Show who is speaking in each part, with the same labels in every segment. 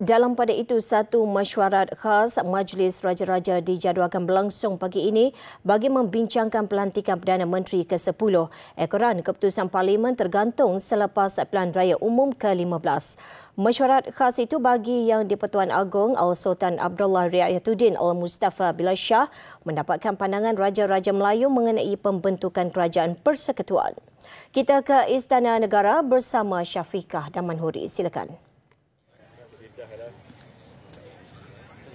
Speaker 1: Dalam pada itu, satu mesyuarat khas Majlis Raja-Raja dijadualkan berlangsung pagi ini bagi membincangkan pelantikan Perdana Menteri ke-10. Ekoran keputusan Parlimen tergantung selepas Pelan Raya Umum ke-15. Mesyuarat khas itu bagi Yang di-Pertuan Agong Al-Sultan Abdullah Riayatuddin Al-Mustafa Bila Shah mendapatkan pandangan Raja-Raja Melayu mengenai pembentukan Kerajaan Persekutuan. Kita ke Istana Negara bersama Syafiqah Damanhuri. Silakan.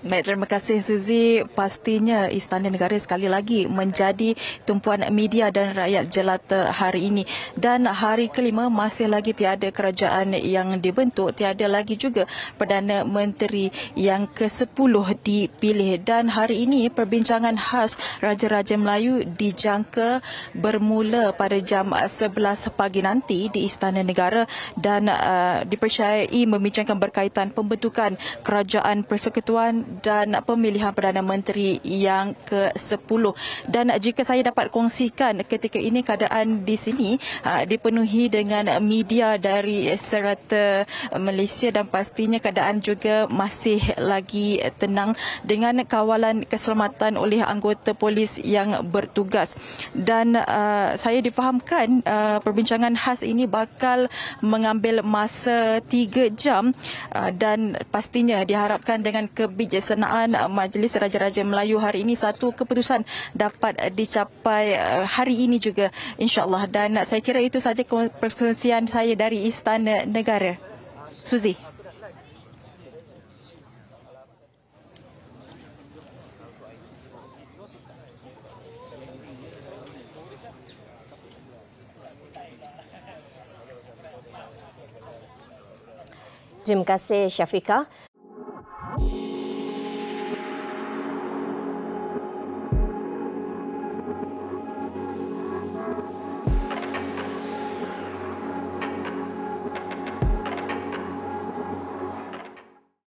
Speaker 2: Baik, terima kasih Suzy. Pastinya Istana Negara sekali lagi menjadi tumpuan media dan rakyat jelata hari ini. Dan hari kelima masih lagi tiada kerajaan yang dibentuk, tiada lagi juga Perdana Menteri yang ke-10 dipilih. Dan hari ini perbincangan khas Raja-Raja Melayu dijangka bermula pada jam 11 pagi nanti di Istana Negara dan uh, dipercayai membincangkan berkaitan pembentukan Kerajaan Persekutuan dan pemilihan Perdana Menteri yang ke-10. Dan jika saya dapat kongsikan ketika ini keadaan di sini ha, dipenuhi dengan media dari serata Malaysia dan pastinya keadaan juga masih lagi tenang dengan kawalan keselamatan oleh anggota polis yang bertugas. Dan uh, saya difahamkan uh, perbincangan khas ini bakal mengambil masa tiga jam uh, dan pastinya diharapkan dengan kebijakan kejaksanaan eh, Majlis Raja-Raja Melayu hari ini satu keputusan dapat dicapai eh, hari ini juga insyaAllah. Dan saya kira itu saja perkongsian saya dari Istana Negara. Suzy.
Speaker 1: Terima kasih Syafiqah.